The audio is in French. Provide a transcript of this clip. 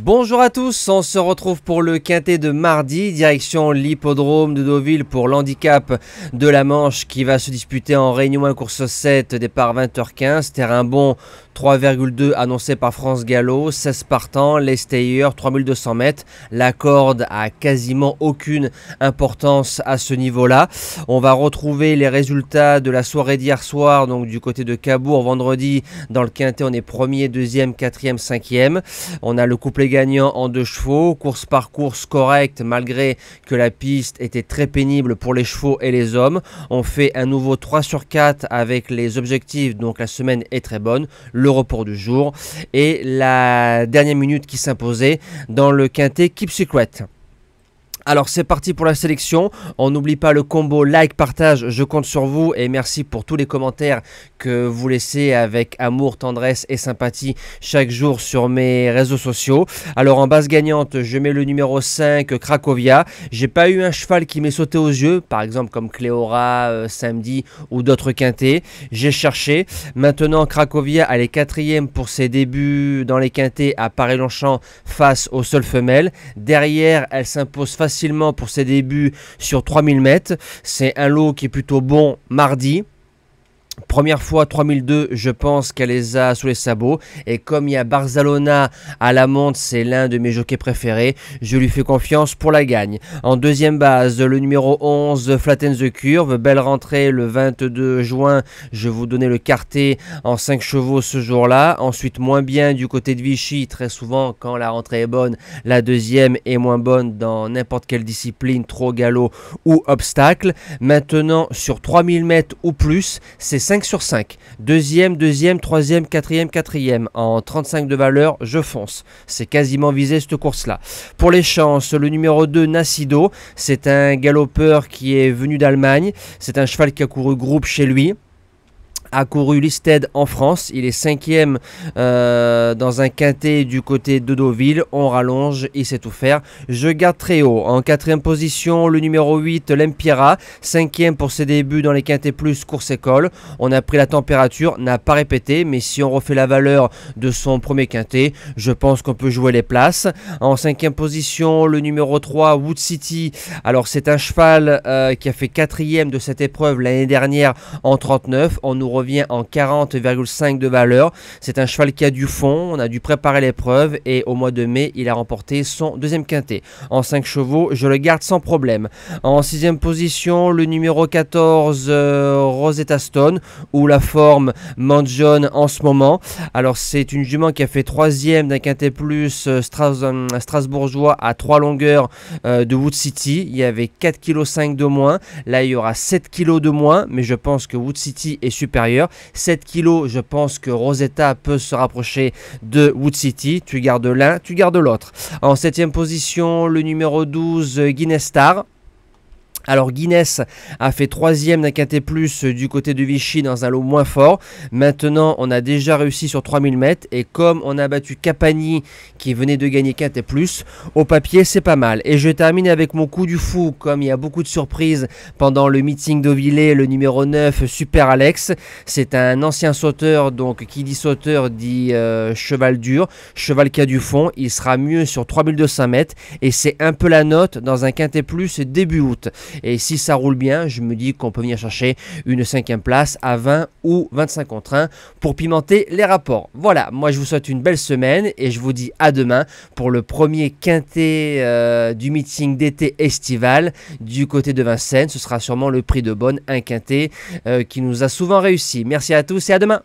Bonjour à tous, on se retrouve pour le quintet de mardi, direction l'hippodrome de Deauville pour l'handicap de la Manche qui va se disputer en Réunion 1 course 7, départ 20h15, terrain bon 3,2 annoncé par France Gallo, 16 partants, les stayers 3200 mètres, la corde a quasiment aucune importance à ce niveau-là. On va retrouver les résultats de la soirée d'hier soir, donc du côté de Cabourg vendredi, dans le quintet on est premier, deuxième, quatrième, cinquième. On a le couplet gagnant en deux chevaux, course par course correcte malgré que la piste était très pénible pour les chevaux et les hommes. On fait un nouveau 3 sur 4 avec les objectifs, donc la semaine est très bonne, le report du jour et la dernière minute qui s'imposait dans le quintet Keep Secret. Alors c'est parti pour la sélection. On n'oublie pas le combo like, partage, je compte sur vous. Et merci pour tous les commentaires que vous laissez avec amour, tendresse et sympathie chaque jour sur mes réseaux sociaux. Alors en base gagnante, je mets le numéro 5, Cracovia. J'ai pas eu un cheval qui m'est sauté aux yeux, par exemple comme Cléora, euh, Samedi ou d'autres quintés. J'ai cherché. Maintenant, Cracovia, elle est quatrième pour ses débuts dans les quintés à Paris-Longchamp face aux seules femelles. Derrière, elle s'impose facilement facilement pour ses débuts sur 3000 mètres. C'est un lot qui est plutôt bon mardi. Première fois 3002, je pense qu'elle les a sous les sabots. Et comme il y a Barcelona à la monte, c'est l'un de mes jockeys préférés, je lui fais confiance pour la gagne. En deuxième base, le numéro 11, Flatten the Curve. Belle rentrée le 22 juin, je vous donnais le quartet en 5 chevaux ce jour-là. Ensuite, moins bien du côté de Vichy. Très souvent, quand la rentrée est bonne, la deuxième est moins bonne dans n'importe quelle discipline, trop galop ou obstacle. Maintenant, sur 3000 mètres ou plus, c'est 5 sur 5. Deuxième, deuxième, troisième, quatrième, quatrième. En 35 de valeur, je fonce. C'est quasiment visé cette course-là. Pour les chances, le numéro 2, Nacido. C'est un galopeur qui est venu d'Allemagne. C'est un cheval qui a couru groupe chez lui a couru Listed en France. Il est cinquième euh, dans un quintet du côté de Deauville. On rallonge, il sait tout faire. Je garde très haut. En quatrième position, le numéro 8, l'Empira. Cinquième pour ses débuts dans les quintets plus course école. On a pris la température, n'a pas répété, mais si on refait la valeur de son premier quintet, je pense qu'on peut jouer les places. En cinquième position, le numéro 3, Wood City. Alors c'est un cheval euh, qui a fait quatrième de cette épreuve l'année dernière en 39. On nous revient en 40,5 de valeur. C'est un cheval qui a du fond, on a dû préparer l'épreuve et au mois de mai, il a remporté son deuxième quintet. En 5 chevaux, je le garde sans problème. En sixième position, le numéro 14, euh, Rosetta Stone, ou la forme manjonne en ce moment. Alors c'est une jument qui a fait troisième d'un quintet plus euh, Stras euh, strasbourgeois à 3 longueurs de Wood City. Il y avait 4,5 kg de moins. Là, il y aura 7 kg de moins, mais je pense que Wood City est supérieur. 7 kg, je pense que Rosetta peut se rapprocher de Wood City. Tu gardes l'un, tu gardes l'autre. En 7 position, le numéro 12, Guinness Star. Alors Guinness a fait troisième d'un Quintet, plus du côté de Vichy dans un lot moins fort. Maintenant, on a déjà réussi sur 3000 mètres et comme on a battu Capani qui venait de gagner Quintet, plus, au papier c'est pas mal. Et je termine avec mon coup du fou comme il y a beaucoup de surprises pendant le meeting d'Ovillé, le numéro 9 Super Alex. C'est un ancien sauteur donc qui dit sauteur dit euh, cheval dur, cheval qui a du fond. Il sera mieux sur 3200 mètres et c'est un peu la note dans un quintet plus début août. Et si ça roule bien, je me dis qu'on peut venir chercher une cinquième place à 20 ou 25 contre 1 pour pimenter les rapports. Voilà, moi je vous souhaite une belle semaine et je vous dis à demain pour le premier quintet euh, du meeting d'été estival du côté de Vincennes. Ce sera sûrement le prix de Bonne, un quintet euh, qui nous a souvent réussi. Merci à tous et à demain.